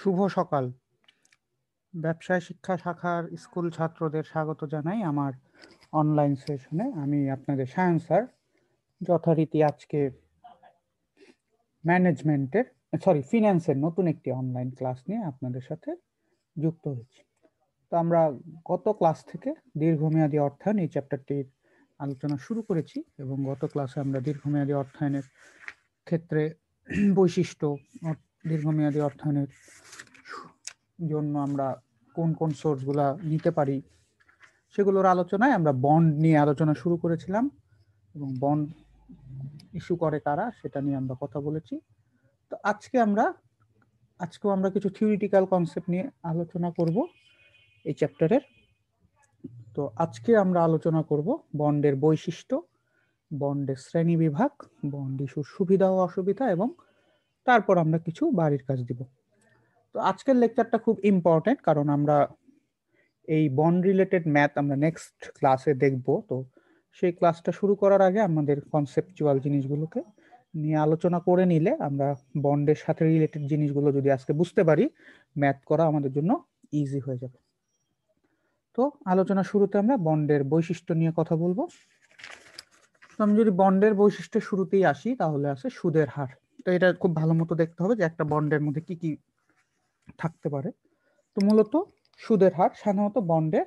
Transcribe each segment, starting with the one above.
শুভ সকাল ব্যবসায় শিক্ষা শাখার স্কুল ছাত্রদের স্বাগত জানাই আমার অনলাইন সেশনে আমি আপনাদের সায়ন স্যার যথারীতি আজকে ম্যানেজমেন্টের সরি ফিন্যান্সের নতুন একটি অনলাইন ক্লাস নিয়ে আপনাদের সাথে যুক্ত হয়েছি তো আমরা গত ক্লাস থেকে দীর্ঘমেয়াদী অর্থায়ন এই চ্যাপ্টারটির আলোচনা শুরু করেছি এবং গত ক্লাসে আমরা দীর্ঘমেয়াদী অর্থায়নের ক্ষেত্রে বৈশিষ্ট্য দীর্ঘমেয়াদী অর্থায়নের জন্য আমরা কোন কোন সোর্সগুলা নিতে পারি সেগুলোর আলোচনায় আমরা বন্ড নিয়ে আলোচনা শুরু করেছিলাম এবং বন্ড ইস্যু করে কারা সেটা নিয়ে আমরা কথা বলেছি তো আজকে আমরা আজকেও আমরা কিছু থিওরিটিক্যাল কনসেপ্ট নিয়ে আলোচনা করব এই চ্যাপ্টারের তো আজকে আমরা আলোচনা করব বন্ডের বৈশিষ্ট্য বন্ডের শ্রেণী বিভাগ বন্ড ইস্যুর সুবিধা ও অসুবিধা এবং তারপর আমরা কিছু বাড়ির কাজ দিব তো আজকের লেকচারটা খুব ইম্পর্টেন্ট কারণ আমরা এই বন্ড রিলেটেড ম্যাথ আমরা নেক্সট ক্লাসে দেখব তো সেই ক্লাসটা শুরু করার আগে আমাদের কনসেপচুয়াল জিনিসগুলোকে নিয়ে আলোচনা করে নিলে আমরা বন্ডের সাথে রিলেটেড জিনিসগুলো যদি আজকে বুঝতে পারি ম্যাথ করা আমাদের জন্য ইজি হয়ে যাবে তো আলোচনা শুরুতে আমরা বন্ডের বৈশিষ্ট্য নিয়ে কথা বলবো তো আমি যদি বন্ডের বৈশিষ্ট্যের শুরুতেই আসি তাহলে আছে সুদের হার তো এটা খুব ভালো মতো দেখতে হবে যে একটা বন্ডের মধ্যে কি কি থাকতে পারে তো মূলত সুদের হার সাধারণত বন্ডের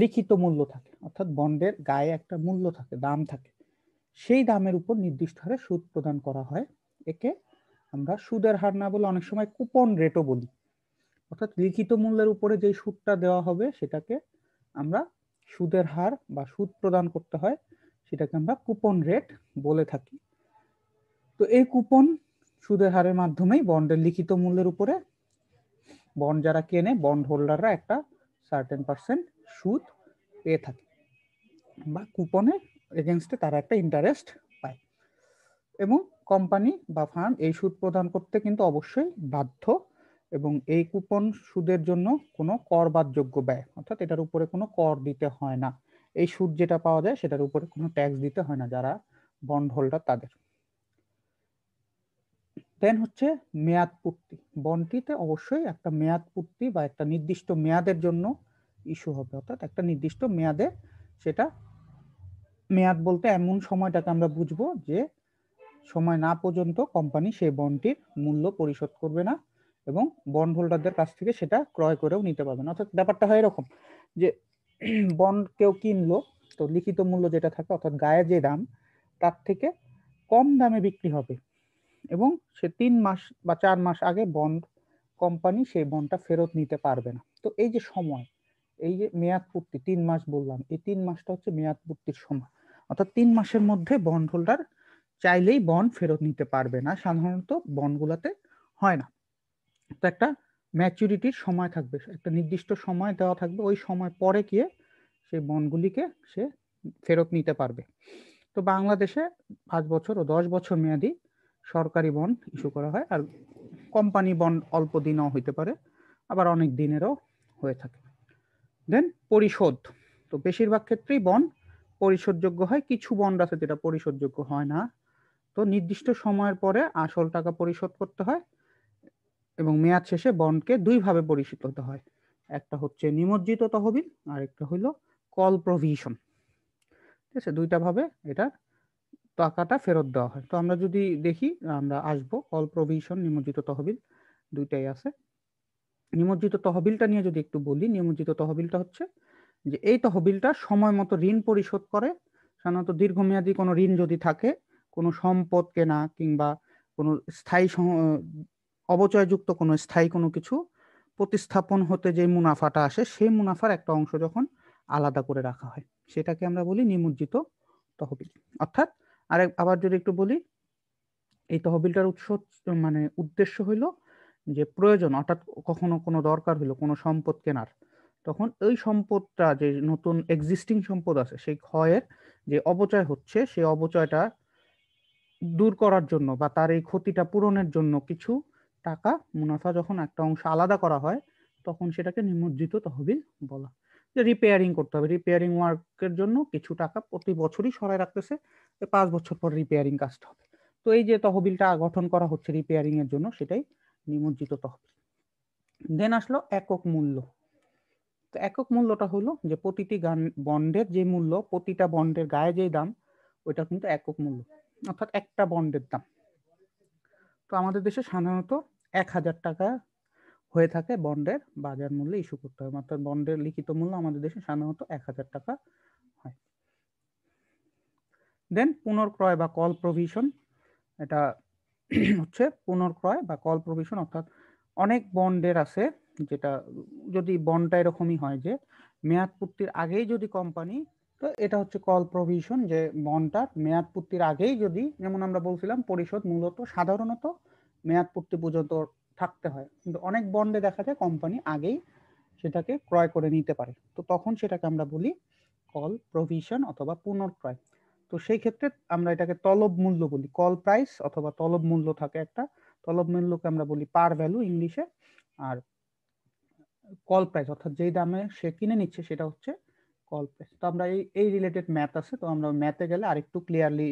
লিখিত মূল্য থাকে অর্থাৎ বন্ডের গায়ে একটা মূল্য থাকে দাম থাকে সেই দামের উপর নির্দিষ্ট হারে সুদ প্রদান করা হয় একে আমরা সুদের হার না বলে অনেক সময় কুপন রেটও বলি অর্থাৎ লিখিত মূল্যের উপরে যে সুদটা দেওয়া হবে সেটাকে আমরা সুদের হার বা সুদ প্রদান করতে হয় সেটাকে আমরা কুপন রেট বলে থাকি তো এই কুপন সুদের হারের মাধ্যমেই বন্ডের লিখিত মূল্যের উপরে বন্ড যারা কেনে বন্ড হোল্ডাররা একটা সার্টেন পার্সেন্ট সুদ পেয়ে থাকে বা কুপনে এগেনস্টে তারা একটা ইন্টারেস্ট পায় এবং কোম্পানি বা ফার্ম এই সুদ প্রদান করতে কিন্তু অবশ্যই বাধ্য এবং এই কুপন সুদের জন্য কোনো কর বাদযোগ্য ব্যয় অর্থাৎ এটার উপরে কোনো কর দিতে হয় না এই সুদ যেটা পাওয়া যায় সেটার উপরে কোনো ট্যাক্স দিতে হয় না যারা বন্ড হোল্ডার তাদের দেন হচ্ছে মেয়াদ পূর্তি বন্ডটিতে অবশ্যই একটা মেয়াদ পূর্তি বা একটা নির্দিষ্ট মেয়াদের জন্য ইস্যু হবে অর্থাৎ একটা নির্দিষ্ট মেয়াদে সেটা মেয়াদ বলতে এমন সময়টাকে আমরা বুঝবো যে সময় না পর্যন্ত কোম্পানি সেই বন্ডটির মূল্য পরিশোধ করবে না এবং বন্ড হোল্ডারদের কাছ থেকে সেটা ক্রয় করেও নিতে পারবে না অর্থাৎ ব্যাপারটা হয় এরকম যে বন্ড কেউ কিনলো তো লিখিত মূল্য যেটা থাকে অর্থাৎ গায়ে যে দাম তার থেকে কম দামে বিক্রি হবে এবং সে তিন মাস বা চার মাস আগে বন্ড কোম্পানি সেই বন্ডটা ফেরত নিতে পারবে না তো এই যে সময় এই যে মেয়াদ পূর্তি তিন মাস বললাম এই তিন মাসটা হচ্ছে মেয়াদ পূর্তির সময় অর্থাৎ তিন মাসের মধ্যে বন্ড হোল্ডার চাইলেই বন্ড ফেরত নিতে পারবে না সাধারণত বন্ডগুলোতে হয় না তো একটা ম্যাচুরিটির সময় থাকবে একটা নির্দিষ্ট সময় দেওয়া থাকবে ওই সময় পরে গিয়ে সেই বনগুলিকে সে ফেরত নিতে পারবে তো বাংলাদেশে পাঁচ বছর ও দশ বছর মেয়াদি সরকারি বন্ড ইস্যু করা হয় আর কোম্পানি বন্ড অল্প দিনও হইতে পারে আবার অনেক দিনেরও হয়ে থাকে দেন পরিশোধ তো বেশিরভাগ ক্ষেত্রেই বন্ড পরিশোধযোগ্য হয় কিছু বন্ড আছে যেটা পরিশোধযোগ্য হয় না তো নির্দিষ্ট সময়ের পরে আসল টাকা পরিশোধ করতে হয় এবং মেয়াদ শেষে বন্ডকে দুইভাবে পরিশোধ হতে হয় একটা হচ্ছে নিমজ্জিত তহবিল আর একটা হইল কল প্রভিশন ঠিক আছে দুইটা ভাবে এটা টাকাটা ফেরত দেওয়া হয় তো আমরা যদি দেখি আমরা আসবো অল প্রভিশন নিমজ্জিত তহবিল দুইটাই আছে নিমজ্জিত তহবিলটা নিয়ে যদি একটু বলি নিমজ্জিত তহবিলটা হচ্ছে যে এই তহবিলটা সময় মতো ঋণ পরিশোধ করে সাধারণত দীর্ঘমেয়াদী কোনো ঋণ যদি থাকে কোনো সম্পদ কেনা কিংবা কোনো স্থায়ী অবচয়যুক্ত কোনো স্থায়ী কোনো কিছু প্রতিস্থাপন হতে যে মুনাফাটা আসে সেই মুনাফার একটা অংশ যখন আলাদা করে রাখা হয় সেটাকে আমরা বলি নিমজ্জিত তহবিল অর্থাৎ আর আবার যদি একটু বলি এই তহবিলটার উৎস মানে উদ্দেশ্য হইল যে প্রয়োজন অর্থাৎ কখনো কোনো দরকার হইলো কোনো সম্পদ কেনার তখন এই সম্পদটা যে নতুন এক্সিস্টিং সম্পদ আছে সেই ক্ষয়ের যে অবচয় হচ্ছে সেই অবচয়টা দূর করার জন্য বা তার এই ক্ষতিটা পূরণের জন্য কিছু টাকা মুনাফা যখন একটা অংশ আলাদা করা হয় তখন সেটাকে নিমজ্জিত তহবিল বলা রিপেয়ারিং করতে হবে রিপেয়ারিং ওয়ার্কের জন্য কিছু টাকা প্রতি বছরই সরাই রাখতেছে পাঁচ বছর পর রিপেয়ারিং কাজটা হবে তো এই যে তহবিলটা গঠন করা হচ্ছে রিপেয়ারিং এর জন্য সেটাই নিমজ্জিত তহবিল দেন আসলো একক মূল্য তো একক মূল্যটা হলো যে প্রতিটি গান বন্ডের যে মূল্য প্রতিটা বন্ডের গায়ে যে দাম ওইটা কিন্তু একক মূল্য অর্থাৎ একটা বন্ডের দাম তো আমাদের দেশে সাধারণত এক হাজার টাকা হয়ে থাকে বন্ডের বাজার মূল্যে ইস্যু করতে হয় অর্থাৎ বন্ডের লিখিত মূল্য আমাদের দেশে সাধারণত এক হাজার টাকা হয় দেন পুনর্ক্রয় বা কল প্রভিশন এটা হচ্ছে পুনর্ক্রয় বা কল প্রভিশন অর্থাৎ অনেক বন্ডের আছে যেটা যদি বন্ডটা এরকমই হয় যে মেয়াদ পূর্তির আগেই যদি কোম্পানি তো এটা হচ্ছে কল প্রভিশন যে বন্ডটার মেয়াদ পূর্তির আগেই যদি যেমন আমরা বলছিলাম পরিশোধ মূলত সাধারণত মেয়াদ পূর্তি পর্যন্ত থাকতে হয় কিন্তু অনেক বন্ডে দেখা যায় কোম্পানি আগেই সেটাকে ক্রয় করে নিতে পারে তো তখন সেটাকে আমরা বলি কল প্রভিশন অথবা পুনর্ক্রয় তো সেই ক্ষেত্রে আমরা এটাকে তলব মূল্য বলি কল প্রাইস অথবা তলব মূল্য থাকে একটা তলব মূল্যকে আমরা বলি পার ভ্যালু ইংলিশে আর কল প্রাইস অর্থাৎ যেই দামে সে কিনে নিচ্ছে সেটা হচ্ছে কল প্রাইস তো আমরা এই এই রিলেটেড ম্যাথ আছে তো আমরা ম্যাথে গেলে আরেকটু ক্লিয়ারলি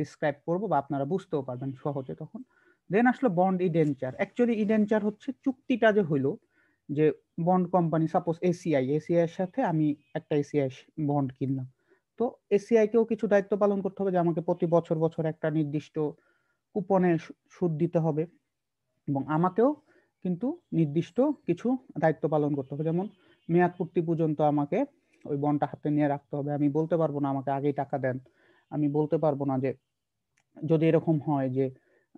ডিসক্রাইব করবো বা আপনারা বুঝতেও পারবেন সহজে তখন দেন আসলো বন্ড ইডেঞ্চার অ্যাকচুয়ালি ইডেঞ্চার হচ্ছে চুক্তিটা যে হইলো যে bond company suppose ACI ACI এর সাথে আমি একটা এসিআই বন্ড কিনলাম তো এসিআই কেও কিছু দায়িত্ব পালন করতে হবে যে আমাকে প্রতি বছর বছর একটা নির্দিষ্ট কুপনে সুদ দিতে হবে এবং আমাকেও কিন্তু নির্দিষ্ট কিছু দায়িত্ব পালন করতে হবে যেমন মেয়াদ পূর্তি পর্যন্ত আমাকে ওই বন্ডটা হাতে নিয়ে রাখতে হবে আমি বলতে পারবো না আমাকে আগেই টাকা দেন আমি বলতে পারবো না যে যদি এরকম হয় যে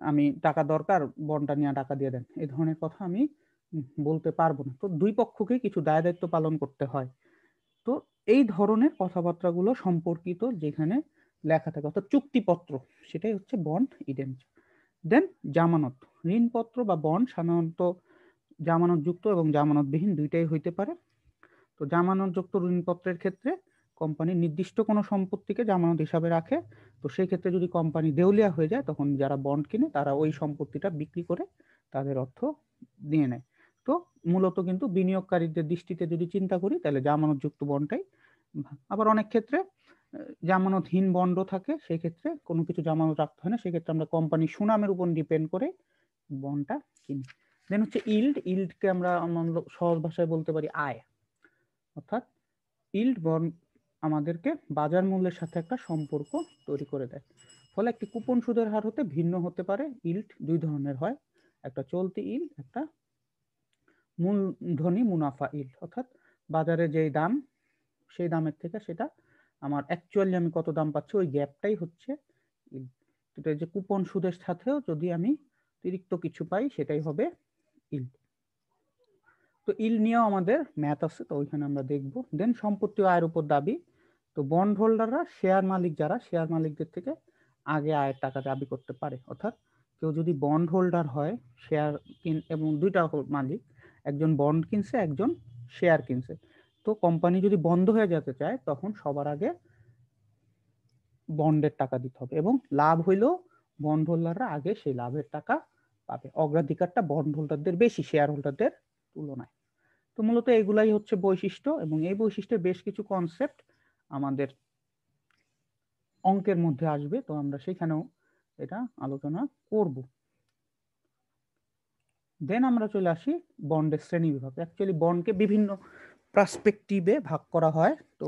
আমি টাকা দরকার বনটা নিয়ে টাকা দিয়ে দেন এই ধরনের কথা আমি বলতে পারবো না তো দুই পক্ষকে কিছু দায় দায়িত্ব পালন করতে হয় তো এই ধরনের কথাবার্তাগুলো সম্পর্কিত যেখানে লেখা থাকে অর্থাৎ চুক্তিপত্র সেটাই হচ্ছে বন্ড ইডেন্ট দেন জামানত ঋণপত্র বা বন্ড সাধারণত জামানতযুক্ত এবং জামানতবিহীন দুইটাই হইতে পারে তো জামানতযুক্ত ঋণপত্রের ক্ষেত্রে কোম্পানির নির্দিষ্ট কোনো সম্পত্তিকে জামানত হিসাবে রাখে তো সেই ক্ষেত্রে যদি কোম্পানি দেউলিয়া হয়ে যায় তখন যারা বন্ড কিনে তারা ওই সম্পত্তিটা বিক্রি করে তাদের অর্থ নিয়ে নেয় তো মূলত কিন্তু বিনিয়োগকারীদের দৃষ্টিতে যদি চিন্তা করি তাহলে জামানতযুক্ত বন্ডটাই আবার অনেক ক্ষেত্রে জামানতহীন বন্ডও থাকে সেই ক্ষেত্রে কোনো কিছু জামানত রাখতে হয় না সেক্ষেত্রে আমরা কোম্পানির সুনামের উপর ডিপেন্ড করে বন্ডটা কিনি দেন হচ্ছে ইল্ড ইল্ডকে আমরা সহজ ভাষায় বলতে পারি আয় অর্থাৎ ইল্ড বন্ড আমাদেরকে বাজার মূল্যের সাথে একটা সম্পর্ক তৈরি করে দেয় ফলে একটি কুপন সুদের হার হতে ভিন্ন হতে পারে ইল্ট দুই ধরনের হয় একটা চলতি ইল্ট একটা মূলধনী মুনাফা ইল্ট অর্থাৎ বাজারে যেই দাম সেই দামের থেকে সেটা আমার অ্যাকচুয়ালি আমি কত দাম পাচ্ছি ওই গ্যাপটাই হচ্ছে এটা যে কুপন সুদের সাথেও যদি আমি অতিরিক্ত কিছু পাই সেটাই হবে ইল তো ইল নিয়েও আমাদের ম্যাথ আছে তো ওইখানে আমরা দেখব দেন সম্পত্তি আয়ের উপর দাবি তো বন্ড হোল্ডাররা শেয়ার মালিক যারা শেয়ার মালিকদের থেকে আগে আয়ের টাকা দাবি করতে পারে অর্থাৎ কেউ যদি বন্ড হোল্ডার হয় শেয়ার কিন এবং দুইটা মালিক একজন বন্ড কিনছে একজন শেয়ার কিনছে তো কোম্পানি যদি বন্ধ হয়ে যেতে চায় তখন সবার আগে বন্ডের টাকা দিতে হবে এবং লাভ হইলেও বন্ড হোল্ডাররা আগে সেই লাভের টাকা পাবে অগ্রাধিকারটা বন্ড হোল্ডারদের বেশি শেয়ার হোল্ডারদের তুলনায় তো মূলত এগুলাই হচ্ছে বৈশিষ্ট্য এবং এই বৈশিষ্ট্যের বেশ কিছু কনসেপ্ট আমাদের অঙ্কের মধ্যে আসবে তো আমরা সেখানেও এটা আলোচনা করব দেন আমরা চলে আসি বন্ডের শ্রেণী বিভাগ অ্যাকচুয়ালি বন্ডকে বিভিন্ন প্রাসপেক্টিভে ভাগ করা হয় তো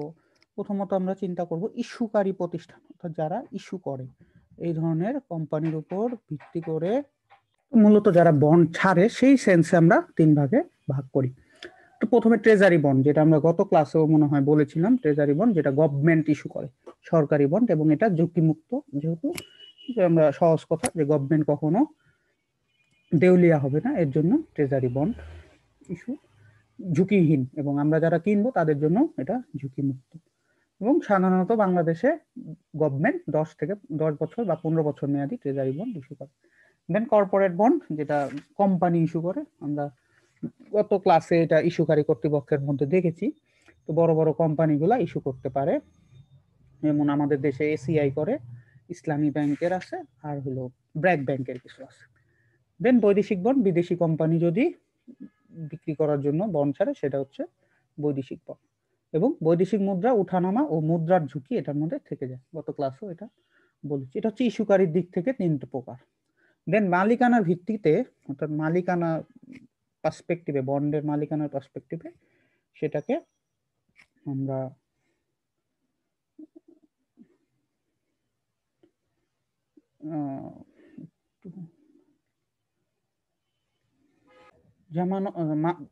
প্রথমত আমরা চিন্তা করব ইস্যুকারী প্রতিষ্ঠান অর্থাৎ যারা ইস্যু করে এই ধরনের কোম্পানির উপর ভিত্তি করে মূলত যারা বন্ড ছাড়ে সেই সেন্সে আমরা তিন ভাগে ভাগ করি প্রথমে ট্রেজারি বন্ড যেটা আমরা গত ক্লাসেও মনে হয় বলেছিলাম ট্রেজারি বন্ড যেটা গভর্নমেন্ট ইস্যু করে সরকারি বন্ড এবং এটা ঝুঁকিমুক্ত যেহেতু আমরা সহজ কথা যে গভর্নমেন্ট কখনো দেউলিয়া হবে না এর জন্য ট্রেজারি বন্ড ইস্যু ঝুঁকিহীন এবং আমরা যারা কিনবো তাদের জন্য এটা ঝুঁকিমুক্ত এবং সাধারণত বাংলাদেশে গভর্নমেন্ট দশ থেকে দশ বছর বা পনেরো বছর মেয়াদি ট্রেজারি বন্ড ইস্যু করে দেন কর্পোরেট বন্ড যেটা কোম্পানি ইস্যু করে আমরা গত ক্লাসে এটা ইস্যুকারী কর্তৃপক্ষের মধ্যে দেখেছি তো বড় বড় কোম্পানিগুলা ইস্যু করতে পারে যেমন আমাদের দেশে এসিআই করে ইসলামী ব্যাংকের আছে আর হলো ব্র্যাক ব্যাংকের কিছু আছে দেন বৈদেশিক বন বিদেশি কোম্পানি যদি বিক্রি করার জন্য বন ছাড়ে সেটা হচ্ছে বৈদেশিক বন এবং বৈদেশিক মুদ্রা উঠানামা ও মুদ্রার ঝুঁকি এটার মধ্যে থেকে যায় গত ক্লাসও এটা বলেছি এটা হচ্ছে ইস্যুকারীর দিক থেকে তিনটে প্রকার দেন মালিকানার ভিত্তিতে অর্থাৎ মালিকানা পার্সপেক্টিভে বন্ডের মালিকানার পার্সপেক্টিভে সেটাকে আমরা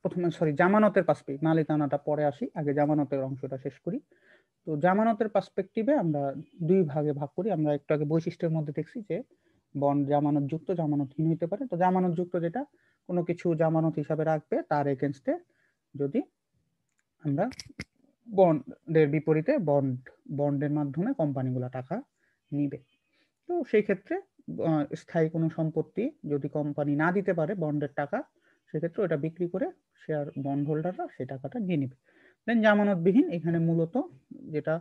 প্রথমে সরি জামানতের পাসপেক্ট মালিকানাটা পরে আসি আগে জামানতের অংশটা শেষ করি তো জামানতের পাসপেক্টিভে আমরা দুই ভাগে ভাগ করি আমরা একটু আগে বৈশিষ্ট্যের মধ্যে দেখছি যে বন্ড জামানত যুক্ত জামানতহীন হইতে পারে তো জামানত যুক্ত যেটা কোনো কিছু জামানত হিসাবে রাখবে তার এগেনস্টে যদি আমরা বন্ডের বিপরীতে বন্ড বন্ডের মাধ্যমে কোম্পানিগুলো টাকা নিবে তো সেই ক্ষেত্রে স্থায়ী কোনো সম্পত্তি যদি কোম্পানি না দিতে পারে বন্ডের টাকা সেক্ষেত্রে ওটা বিক্রি করে শেয়ার বন্ড হোল্ডাররা সে টাকাটা নিয়ে নিবে দেন জামানতবিহীন এখানে মূলত যেটা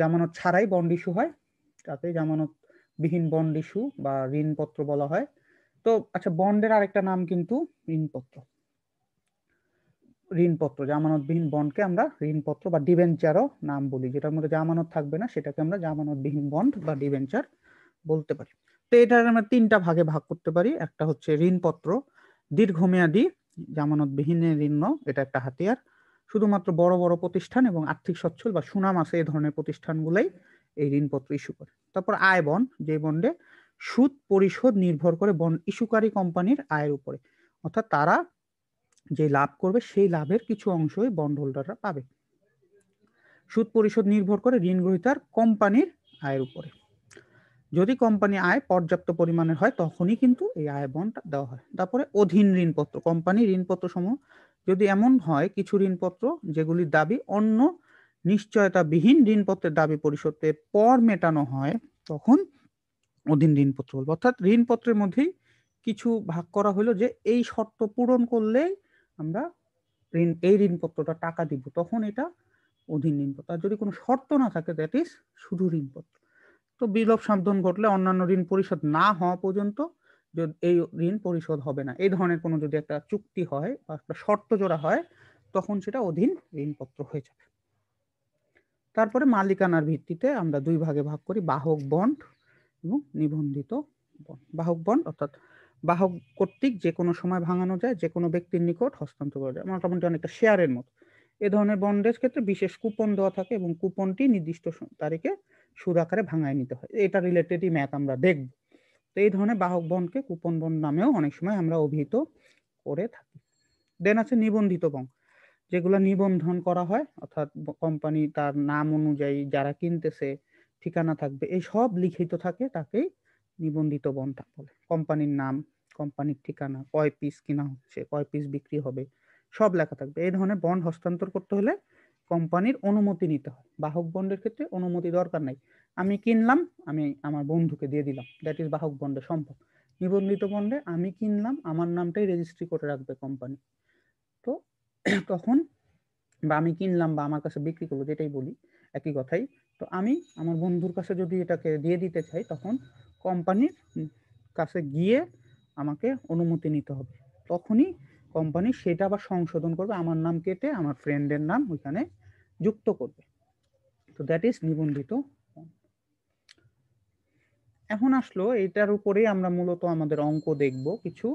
জামানত ছাড়াই বন্ড ইস্যু হয় তাকে জামানতবিহীন বন্ড ইস্যু বা ঋণপত্র বলা হয় তো আচ্ছা বন্ডের আরেকটা নাম কিন্তু ঋণপত্র ঋণপত্র জামানতবিহীন বন্ডকে আমরা ঋণপত্র বা ডিভেঞ্চারও নাম বলি যেটার মধ্যে জামানত থাকবে না সেটাকে আমরা জামানতবিহীন বন্ড বা ডিভেঞ্চার বলতে পারি তো এটা আমরা তিনটা ভাগে ভাগ করতে পারি একটা হচ্ছে ঋণপত্র দীর্ঘমেয়াদী জামানতবিহীন ঋণ এটা একটা হাতিয়ার শুধুমাত্র বড় বড় প্রতিষ্ঠান এবং আর্থিক সচ্ছল বা সুনাম আছে এই ধরনের প্রতিষ্ঠানগুলোই এই ঋণপত্র ইস্যু করে তারপর আয় বন্ড যে বন্ডে সুদ পরিশোধ নির্ভর করে বন্ড ইস্যুকারী কোম্পানির আয়ের উপরে অর্থাৎ তারা যে লাভ করবে সেই লাভের কিছু অংশই বন্ড হোল্ডাররা পাবে সুদ পরিশোধ নির্ভর করে ঋণ গ্রহীতার কোম্পানির আয়ের উপরে যদি কোম্পানি আয় পর্যাপ্ত পরিমাণের হয় তখনই কিন্তু এই আয় বন্ডটা দেওয়া হয় তারপরে অধীন ঋণপত্র কোম্পানি ঋণপত্র সমূহ যদি এমন হয় কিছু ঋণপত্র যেগুলির দাবি অন্য নিশ্চয়তাবিহীন ঋণপত্রের দাবি পরিশোধের পর মেটানো হয় তখন অধীন ঋণপত্র বলবো অর্থাৎ ঋণপত্রের মধ্যেই কিছু ভাগ করা হলো যে এই শর্ত পূরণ করলে আমরা ঋণ এই ঋণপত্রটা টাকা দিব তখন এটা অধীন ঋণপত্র আর যদি কোনো শর্ত না থাকে দ্যাট ইজ শুধু ঋণপত্র তো বিলোপ সাধন ঘটলে অন্যান্য ঋণ পরিশোধ না হওয়া পর্যন্ত যদি এই ঋণ পরিশোধ হবে না এই ধরনের কোনো যদি একটা চুক্তি হয় বা একটা শর্ত জোড়া হয় তখন সেটা অধীন ঋণপত্র হয়ে যাবে তারপরে মালিকানার ভিত্তিতে আমরা দুই ভাগে ভাগ করি বাহক বন্ড এবং নিবন্ধিত বন বাহক বন অর্থাৎ বাহক কর্তৃক যে কোনো সময় ভাঙানো যায় যে কোনো ব্যক্তির নিকট হস্তান্তর করা যায় মোটামুটি অনেকটা শেয়ারের মতো এ ধরনের বন্ডের ক্ষেত্রে বিশেষ কুপন দেওয়া থাকে এবং কুপনটি নির্দিষ্ট তারিখে সুদ আকারে ভাঙায় নিতে হয় এটা রিলেটেডই ম্যাথ আমরা দেখব তো এই ধরনের বাহক বনকে কুপন বন নামেও অনেক সময় আমরা অভিহিত করে থাকি দেন আছে নিবন্ধিত বন যেগুলো নিবন্ধন করা হয় অর্থাৎ কোম্পানি তার নাম অনুযায়ী যারা কিনতেছে ঠিকানা থাকবে এই সব লিখিত থাকে তাকেই নিবন্ধিত বন্টা বলে কোম্পানির নাম কোম্পানির ঠিকানা কয় পিস কিনা হচ্ছে কয় পিস বিক্রি হবে সব লেখা থাকবে এই ধরনের বন্ড হস্তান্তর করতে হলে কোম্পানির অনুমতি নিতে হয় বাহক বন্ডের ক্ষেত্রে অনুমতি দরকার নাই আমি কিনলাম আমি আমার বন্ধুকে দিয়ে দিলাম দ্যাট ইজ বাহক বন্ডে সম্ভব নিবন্ধিত বন্ডে আমি কিনলাম আমার নামটাই রেজিস্ট্রি করে রাখবে কোম্পানি তো তখন বা আমি কিনলাম বা আমার কাছে বিক্রি করলো যেটাই বলি একই কথাই তো আমি আমার বন্ধুর কাছে যদি এটাকে দিয়ে দিতে চাই তখন কোম্পানির কাছে গিয়ে আমাকে অনুমতি নিতে হবে তখনই কোম্পানি সেটা আবার সংশোধন করবে আমার নাম কেটে আমার ফ্রেন্ডের নাম ওইখানে যুক্ত করবে তো দ্যাট ইজ নিবন্ধিত এখন আসলো এটার উপরেই আমরা মূলত আমাদের অঙ্ক দেখব কিছু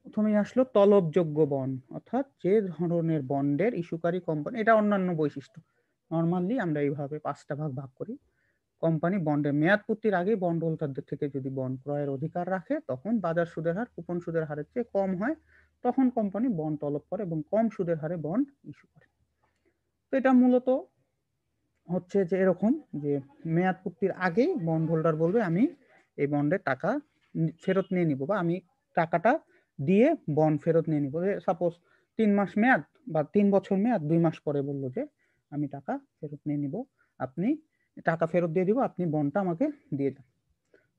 প্রথমেই আসলো তলবযোগ্য বন্ড অর্থাৎ যে ধরনের বন্ডের ইস্যুকারী কোম্পানি এটা অন্যান্য বৈশিষ্ট্য নর্মালি আমরা এইভাবে পাঁচটা ভাগ ভাগ করি কোম্পানি বন্ডের মেয়াদ পূর্তির আগে বন্ড হোল্ডারদের থেকে যদি বন্ড ক্রয়ের অধিকার রাখে তখন বাজার সুদের হার কুপন সুদের হারের চেয়ে কম হয় তখন কোম্পানি বন্ড তলব করে এবং কম সুদের হারে বন্ড ইস্যু করে তো এটা মূলত হচ্ছে যে এরকম যে মেয়াদ পূর্তির আগেই বন্ড হোল্ডার বলবে আমি এই বন্ডের টাকা ফেরত নিয়ে নিব বা আমি টাকাটা দিয়ে বন্ড ফেরত নিয়ে নিব সাপোজ তিন মাস মেয়াদ বা তিন বছর মেয়াদ দুই মাস পরে বললো যে আমি টাকা ফেরত নিয়ে নিব আপনি টাকা ফেরত দিয়ে দিব আপনি বনটা আমাকে দিয়ে দেন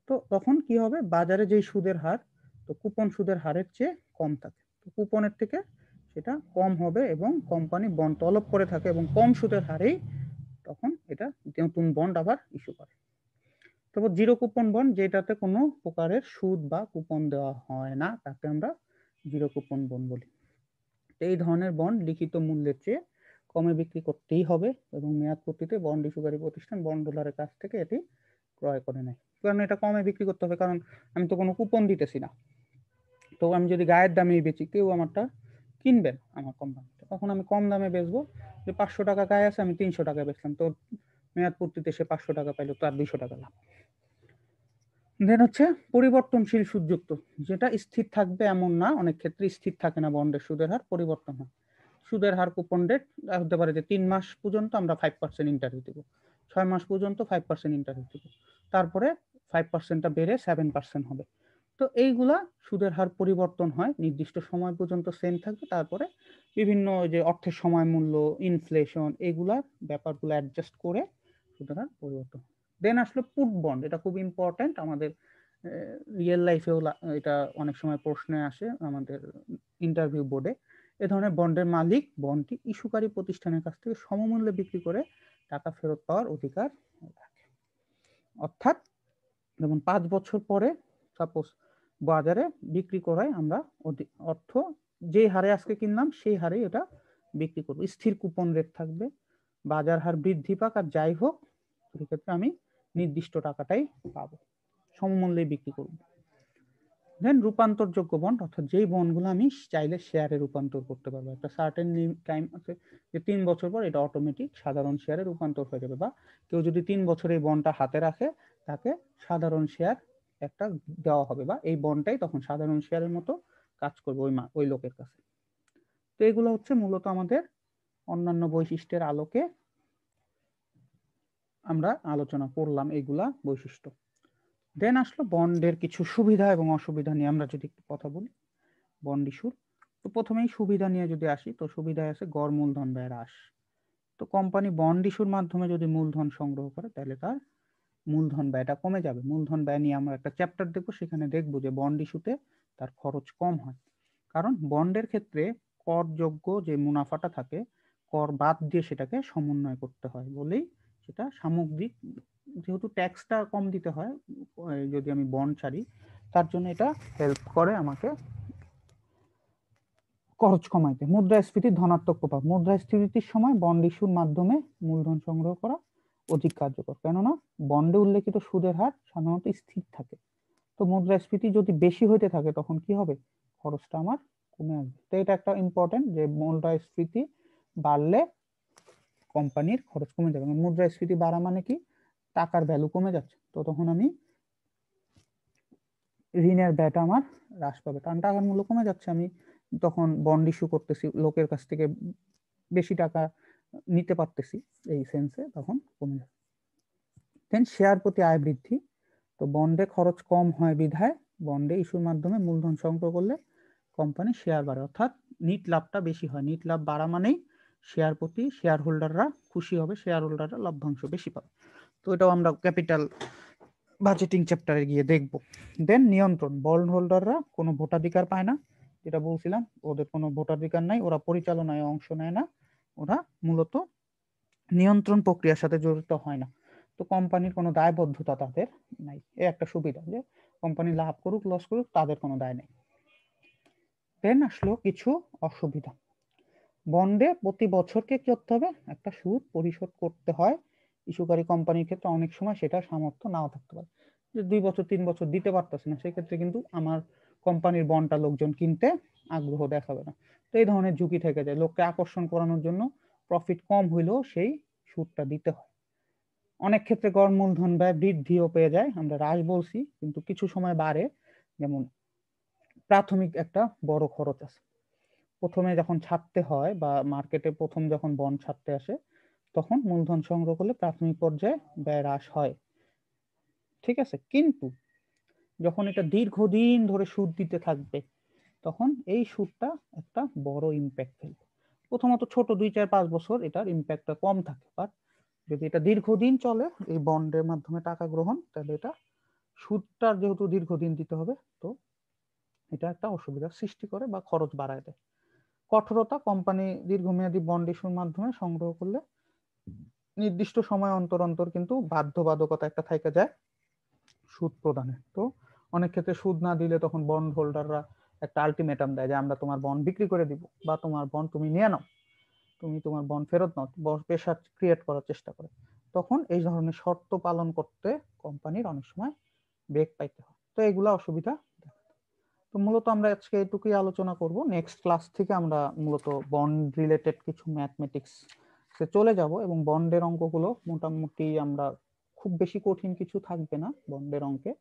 তো তখন কি হবে বাজারে যেই সুদের হার তো কুপন সুদের হারের চেয়ে কম থাকে তো কুপনের থেকে সেটা কম হবে এবং কোম্পানি বন্ড তলব করে থাকে এবং কম সুদের হারেই তখন এটা নতুন বন্ড আবার ইস্যু করে তারপর জিরো কুপন বন্ড যেটাতে কোনো প্রকারের সুদ বা কুপন দেওয়া হয় না তাকে আমরা জিরো কুপন বন্ড বলি এই ধরনের বন্ড লিখিত মূল্যের চেয়ে কমে বিক্রি করতেই হবে এবং মেয়াদ মেয়াদপূর্তিতে বন্ড ইস্যুকারী প্রতিষ্ঠান বন্ড ডোলারের কাছ থেকে এটি ক্রয় করে নেয় কারণ এটা কমে বিক্রি করতে হবে কারণ আমি তো কোনো কুপন দিতেছি না তো আমি যদি গায়ের দামেই বেচি কেউ আমারটা কিনবেন আমার কোম্পানিটা তখন আমি কম দামে বেচবো যে পাঁচশো টাকা গায়ে আছে আমি তিনশো টাকা বেচলাম তো পূর্তিতে সে পাঁচশো টাকা পাইলো তার দুইশো টাকা লাভ দেন হচ্ছে পরিবর্তনশীল সুদযুক্ত যেটা স্থির থাকবে এমন না অনেক ক্ষেত্রে স্থির থাকে না বন্ডের সুদের হার পরিবর্তন হয় সুদের হার কুপন রেট হতে পারে যে তিন মাস পর্যন্ত আমরা ফাইভ পার্সেন্ট ইন্টারেস্ট দেবো ছয় মাস পর্যন্ত ফাইভ পার্সেন্ট ইন্টারেস্ট দেবো তারপরে ফাইভ পার্সেন্টটা বেড়ে সেভেন পার্সেন্ট হবে তো এইগুলা সুদের হার পরিবর্তন হয় নির্দিষ্ট সময় পর্যন্ত সেম থাকবে তারপরে বিভিন্ন যে অর্থের সময় মূল্য ইনফ্লেশন এগুলার ব্যাপারগুলো অ্যাডজাস্ট করে সুদের হার পরিবর্তন দেন আসলো পুট বন্ড এটা খুব ইম্পর্ট্যান্ট আমাদের রিয়েল লাইফেও এটা অনেক সময় প্রশ্নে আসে আমাদের ইন্টারভিউ বোর্ডে এ ধরনের বন্ডের মালিক বন্ডটি ইস্যুকারী প্রতিষ্ঠানের কাছ থেকে সমমূল্যে বিক্রি করে টাকা ফেরত পাওয়ার অধিকার রাখে অর্থাৎ যেমন পাঁচ বছর পরে সাপোজ বাজারে বিক্রি করায় আমরা অর্থ যে হারে আজকে কিনলাম সেই হারে এটা বিক্রি করবো স্থির কুপন রেট থাকবে বাজার হার বৃদ্ধি পাক আর যাই হোক সেক্ষেত্রে আমি নির্দিষ্ট টাকাটাই পাবো সমমূল্যে বিক্রি করবো দেন রূপান্তরযোগ্য বন্ড অর্থাৎ যেই বন্ডগুলো আমি চাইলে শেয়ারে রূপান্তর করতে পারবো একটা সার্টেন টাইম আছে যে তিন বছর পর এটা অটোমেটিক সাধারণ শেয়ারে রূপান্তর হয়ে যাবে বা কেউ যদি তিন বছর এই বন্ডটা হাতে রাখে তাকে সাধারণ শেয়ার একটা দেওয়া হবে বা এই বন্ডটাই তখন সাধারণ শেয়ারের মতো কাজ করবে ওই মা ওই লোকের কাছে তো এগুলো হচ্ছে মূলত আমাদের অন্যান্য বৈশিষ্ট্যের আলোকে আমরা আলোচনা করলাম এইগুলা বৈশিষ্ট্য দেন আসলো বন্ডের কিছু সুবিধা এবং অসুবিধা নিয়ে আমরা যদি একটু কথা বলি বন্ড ইস্যুর তো প্রথমেই সুবিধা নিয়ে যদি আসি তো সুবিধায় আছে গড় মূলধন ব্যয় হ্রাস তো কোম্পানি বন্ড ইস্যুর মাধ্যমে যদি মূলধন সংগ্রহ করে তাহলে তার মূলধন ব্যয়টা কমে যাবে মূলধন ব্যয় নিয়ে আমরা একটা চ্যাপ্টার দেখবো সেখানে দেখবো যে বন্ড ইস্যুতে তার খরচ কম হয় কারণ বন্ডের ক্ষেত্রে করযোগ্য যে মুনাফাটা থাকে কর বাদ দিয়ে সেটাকে সমন্বয় করতে হয় বলেই সেটা সামগ্রিক যেহেতু ট্যাক্সটা কম দিতে হয় যদি আমি বন্ড ছাড়ি তার জন্য এটা হেল্প করে আমাকে খরচ কমাইতে মুদ্রাস্ফীতির ধনাত্মক প্রভাব মুদ্রাস্ফীতির সময় বন্ড ইস্যুর মাধ্যমে মূলধন সংগ্রহ করা অধিক কার্যকর কেননা বন্ডে উল্লেখিত সুদের হার সাধারণত স্থির থাকে তো মুদ্রাস্ফীতি যদি বেশি হইতে থাকে তখন কি হবে খরচটা আমার কমে আসবে তো এটা একটা ইম্পর্টেন্ট যে মুদ্রাস্ফীতি বাড়লে কোম্পানির খরচ কমে যাবে মুদ্রাস্ফীতি বাড়া মানে কি টাকার ভ্যালু কমে যাচ্ছে তো তখন আমি ঋণের ব্যাটা আমার হ্রাস পাবে কারণ টাকার মূল্য কমে যাচ্ছে আমি তখন বন্ড ইস্যু করতেছি লোকের কাছ থেকে বেশি টাকা নিতে পারতেছি এই সেন্সে তখন কমে যাচ্ছে দেন শেয়ার প্রতি আয় বৃদ্ধি তো বন্ডে খরচ কম হয় বিধায় বন্ডে ইস্যুর মাধ্যমে মূলধন সংগ্রহ করলে কোম্পানি শেয়ার বাড়ে অর্থাৎ নিট লাভটা বেশি হয় নিট লাভ বাড়া মানেই শেয়ার প্রতি শেয়ার হোল্ডাররা খুশি হবে শেয়ার হোল্ডাররা লভ্যাংশ বেশি পাবে তো এটাও আমরা ক্যাপিটাল বাজেটিং চ্যাপ্টারে গিয়ে দেখব দেন নিয়ন্ত্রণ বন্ড হোল্ডাররা কোনো ভোটাধিকার পায় না যেটা বলছিলাম ওদের কোনো ভোটাধিকার নাই ওরা পরিচালনায় অংশ নেয় না ওরা মূলত নিয়ন্ত্রণ প্রক্রিয়ার সাথে জড়িত হয় না তো কোম্পানির কোনো দায়বদ্ধতা তাদের নাই এ একটা সুবিধা যে কোম্পানি লাভ করুক লস করুক তাদের কোনো দায় নেই দেন আসলো কিছু অসুবিধা বন্ডে প্রতি বছরকে কি করতে হবে একটা সুদ পরিশোধ করতে হয় ইস্যুকারী কোম্পানির ক্ষেত্রে অনেক সময় সেটা সামর্থ্য নাও থাকতে পারে যে দুই বছর তিন বছর দিতে পারতেছে না সেক্ষেত্রে কিন্তু আমার কোম্পানির বন্ডটা লোকজন কিনতে আগ্রহ দেখাবে না তো এই ধরনের ঝুঁকি থেকে যায় লোককে আকর্ষণ করানোর জন্য প্রফিট কম হইলেও সেই সুদটা দিতে হয় অনেক ক্ষেত্রে গড় মূলধন ব্যয় বৃদ্ধিও পেয়ে যায় আমরা হ্রাস বলছি কিন্তু কিছু সময় বাড়ে যেমন প্রাথমিক একটা বড় খরচ আছে প্রথমে যখন ছাড়তে হয় বা মার্কেটে প্রথম যখন বন্ড ছাড়তে আসে তখন মূলধন সংগ্রহ করলে প্রাথমিক পর্যায়ে ব্যয় হ্রাস হয় ঠিক আছে কিন্তু যখন এটা দীর্ঘদিন ধরে সুদ দিতে থাকবে তখন এই সুদটা একটা বড় ইম্প্যাক্ট ফেলবে প্রথমত ছোট দুই চার পাঁচ বছর এটার ইম্প্যাক্টটা কম থাকে বাট যদি এটা দীর্ঘদিন চলে এই বন্ডের মাধ্যমে টাকা গ্রহণ তাহলে এটা সুদটার যেহেতু দীর্ঘদিন দিতে হবে তো এটা একটা অসুবিধার সৃষ্টি করে বা খরচ বাড়ায় দেয় কঠোরতা কোম্পানি দীর্ঘমেয়াদী বন্ড ইস্যুর মাধ্যমে সংগ্রহ করলে নির্দিষ্ট সময় অন্তর অন্তর কিন্তু বাধ্যবাধকতা একটা থাইকে যায় সুদ প্রদানে তো অনেক ক্ষেত্রে সুদ না দিলে তখন বন্ড হোল্ডাররা একটা আলটিমেটাম দেয় যে আমরা তোমার বন্ড বিক্রি করে দিব বা তোমার বন্ড তুমি নিয়ে নাও তুমি তোমার বন্ড ফেরত নাও পেশা ক্রিয়েট করার চেষ্টা করে তখন এই ধরনের শর্ত পালন করতে কোম্পানির অনেক সময় বেগ পাইতে হয় তো এগুলো অসুবিধা তো মূলত আমরা আজকে এটুকুই আলোচনা করব নেক্সট ক্লাস থেকে আমরা মূলত বন্ড রিলেটেড কিছু ম্যাথমেটিক্স সে চলে যাব এবং বন্ডের অঙ্কগুলো মোটামুটি আমরা খুব বেশি কঠিন কিছু থাকবে না বন্ডের অঙ্কে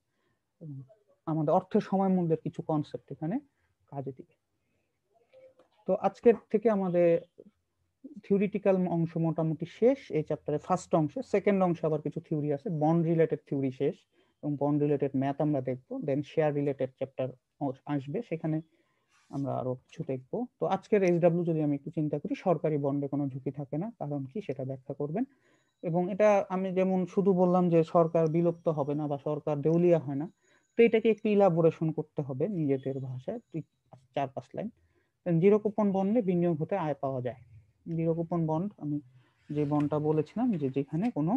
আমাদের অর্থের সময় মূল্যের কিছু কনসেপ্ট এখানে কাজে দিবে তো আজকের থেকে আমাদের থিওরিটিক্যাল অংশ মোটামুটি শেষ এই চ্যাপ্টারে ফার্স্ট অংশে সেকেন্ড অংশে আবার কিছু থিওরি আছে বন্ড রিলেটেড থিওরি শেষ এবং বন্ড রিলেটেড ম্যাথ আমরা দেখবো দেন শেয়ার রিলেটেড চ্যাপ্টার আসবে সেখানে আমরা আরো কিছু দেখবো তো আজকের এসডাব্লিউ যদি আমি একটু চিন্তা করি সরকারি বন্ডে কোনো ঝুঁকি থাকে না কারণ কি সেটা ব্যাখ্যা করবেন এবং এটা আমি যেমন শুধু বললাম যে সরকার বিলুপ্ত হবে না বা সরকার দেউলিয়া হয় না তো এটাকে একটু ইলাবোরেশন করতে হবে নিজেদের ভাষায় চার পাঁচ লাইন জিরো কুপন বন্ডে বিনিয়োগ হতে আয় পাওয়া যায় জিরো কুপন বন্ড আমি যে বন্ডটা বলেছিলাম যে যেখানে কোনো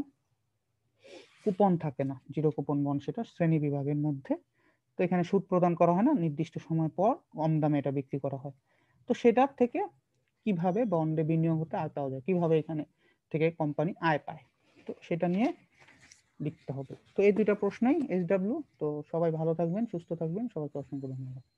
কুপন থাকে না জিরো কুপন বন্ড সেটা শ্রেণী বিভাগের মধ্যে তো এখানে সুদ প্রদান করা হয় না নির্দিষ্ট সময় পর কম দামে এটা বিক্রি করা হয় তো সেটার থেকে কিভাবে বন্ডে বিনিয়োগ হতে আয় পাওয়া যায় কিভাবে এখানে থেকে কোম্পানি আয় পায় তো সেটা নিয়ে লিখতে হবে তো এই দুইটা প্রশ্নই এসডব্লিউ তো সবাই ভালো থাকবেন সুস্থ থাকবেন সবাইকে অসংখ্য ধন্যবাদ